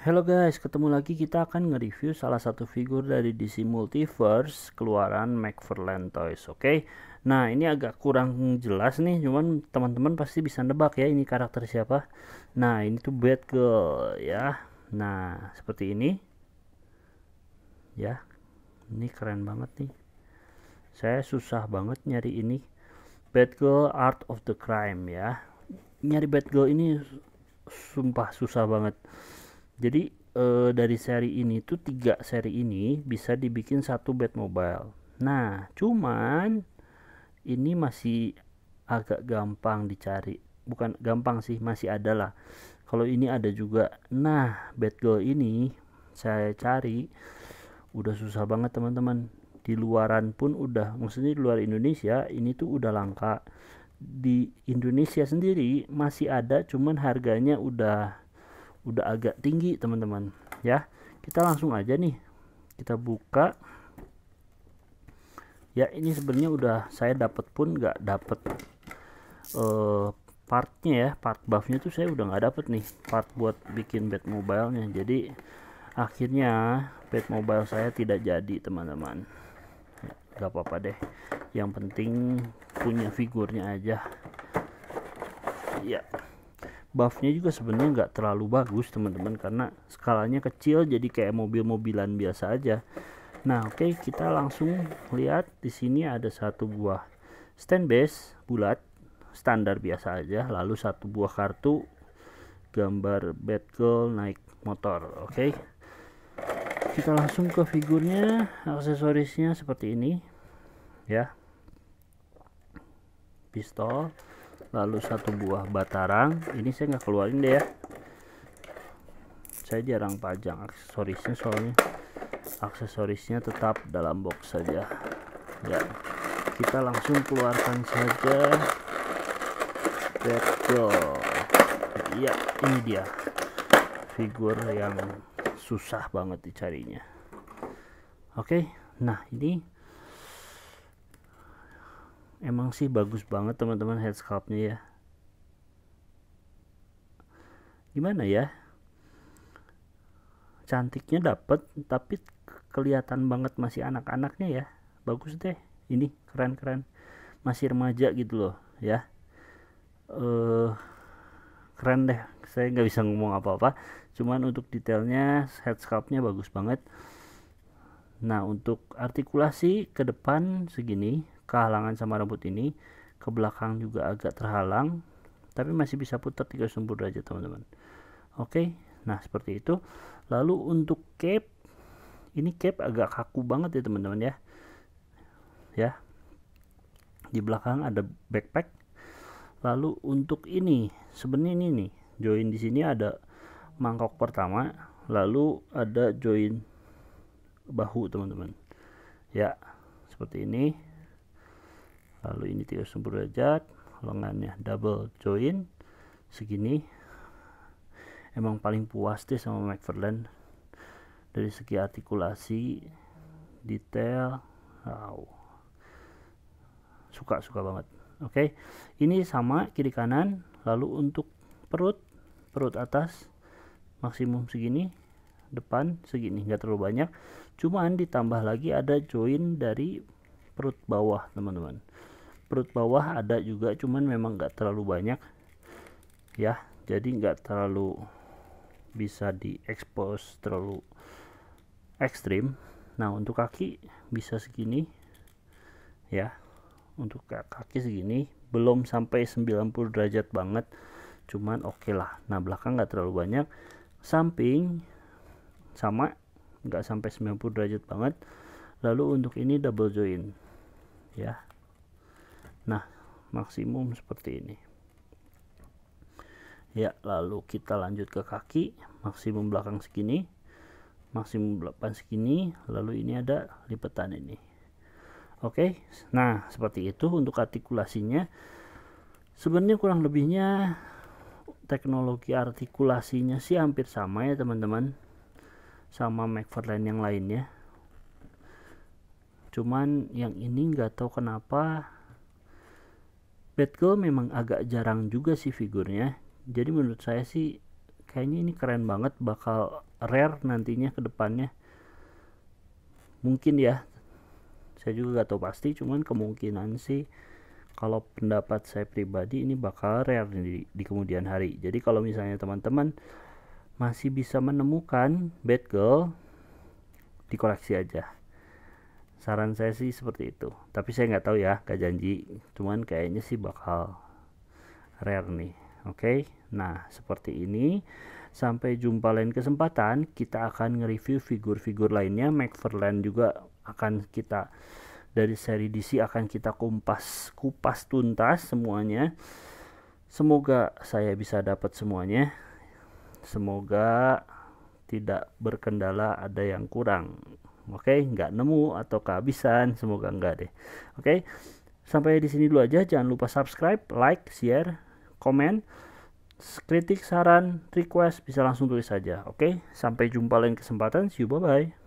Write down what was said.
Halo guys, ketemu lagi kita akan nge-review salah satu figur dari DC Multiverse keluaran McFarlane Toys, oke? Okay? Nah, ini agak kurang jelas nih, cuman teman-teman pasti bisa nebak ya ini karakter siapa. Nah, ini tuh Batgirl ya. Nah, seperti ini. Ya. Ini keren banget nih. Saya susah banget nyari ini. Batgirl Art of the Crime ya. Nyari Batgirl ini sumpah susah banget jadi e, dari seri ini tuh tiga seri ini bisa dibikin satu bed mobile nah cuman ini masih agak gampang dicari bukan gampang sih masih ada lah kalau ini ada juga nah bed girl ini saya cari udah susah banget teman-teman di luaran pun udah maksudnya di luar Indonesia ini tuh udah langka di Indonesia sendiri masih ada cuman harganya udah udah agak tinggi teman-teman ya kita langsung aja nih kita buka ya ini sebenarnya udah saya dapat pun nggak dapat uh, eh, partnya ya part buffnya tuh saya udah nggak dapat nih part buat bikin bed mobilenya jadi akhirnya bed mobile saya tidak jadi teman-teman ya, nggak apa-apa deh yang penting punya figurnya aja ya yeah buffnya juga sebenarnya nggak terlalu bagus teman-teman karena skalanya kecil jadi kayak mobil-mobilan biasa aja nah oke okay, kita langsung lihat di sini ada satu buah stand base bulat standar biasa aja lalu satu buah kartu gambar Batgirl naik motor oke okay. kita langsung ke figurnya aksesorisnya seperti ini ya pistol lalu satu buah batarang ini saya nggak keluarin deh ya saya jarang pajang aksesorisnya soalnya aksesorisnya tetap dalam box saja ya kita langsung keluarkan saja let's iya ini dia figur yang susah banget dicarinya oke nah ini emang sih bagus banget teman-teman head sculptnya ya gimana ya cantiknya dapet tapi kelihatan banget masih anak-anaknya ya bagus deh ini keren-keren masih remaja gitu loh ya uh, keren deh saya nggak bisa ngomong apa-apa cuman untuk detailnya head sculptnya bagus banget nah untuk artikulasi ke depan segini kehalangan sama rambut ini ke belakang juga agak terhalang tapi masih bisa putar 360 derajat teman-teman oke nah seperti itu lalu untuk cap ini cap agak kaku banget ya teman-teman ya ya di belakang ada backpack lalu untuk ini sebenarnya ini nih join di sini ada mangkok pertama lalu ada join bahu teman-teman ya seperti ini lalu ini 30 derajat lengannya double join segini emang paling puas deh sama McFarland dari segi artikulasi detail wow suka suka banget oke okay. ini sama kiri kanan lalu untuk perut perut atas maksimum segini depan segini nggak terlalu banyak cuman ditambah lagi ada join dari perut bawah teman-teman perut bawah ada juga cuman memang nggak terlalu banyak ya jadi nggak terlalu bisa diekspos terlalu ekstrim nah untuk kaki bisa segini ya untuk kaki segini belum sampai 90 derajat banget cuman oke okay lah nah belakang nggak terlalu banyak samping sama nggak sampai 90 derajat banget lalu untuk ini double join ya nah maksimum seperti ini ya lalu kita lanjut ke kaki maksimum belakang segini maksimum depan segini lalu ini ada lipatan ini oke okay? nah seperti itu untuk artikulasinya sebenarnya kurang lebihnya teknologi artikulasinya sih hampir sama ya teman-teman sama McFarlane yang lainnya cuman yang ini nggak tahu kenapa Batgirl memang agak jarang juga sih figurnya jadi menurut saya sih kayaknya ini keren banget bakal rare nantinya ke depannya mungkin ya saya juga gak tahu pasti cuman kemungkinan sih kalau pendapat saya pribadi ini bakal rare di, di kemudian hari jadi kalau misalnya teman-teman masih bisa menemukan Batgirl di koleksi aja saran saya sih seperti itu tapi saya nggak tahu ya gak janji cuman kayaknya sih bakal rare nih oke okay? nah seperti ini sampai jumpa lain kesempatan kita akan nge-review figur-figur lainnya McFarlane juga akan kita dari seri DC akan kita kupas, kupas tuntas semuanya semoga saya bisa dapat semuanya semoga tidak berkendala ada yang kurang oke okay? nggak nemu atau kehabisan semoga enggak deh oke okay? sampai di sini dulu aja jangan lupa subscribe like share komen kritik saran request bisa langsung tulis saja oke okay? sampai jumpa lain kesempatan see you bye bye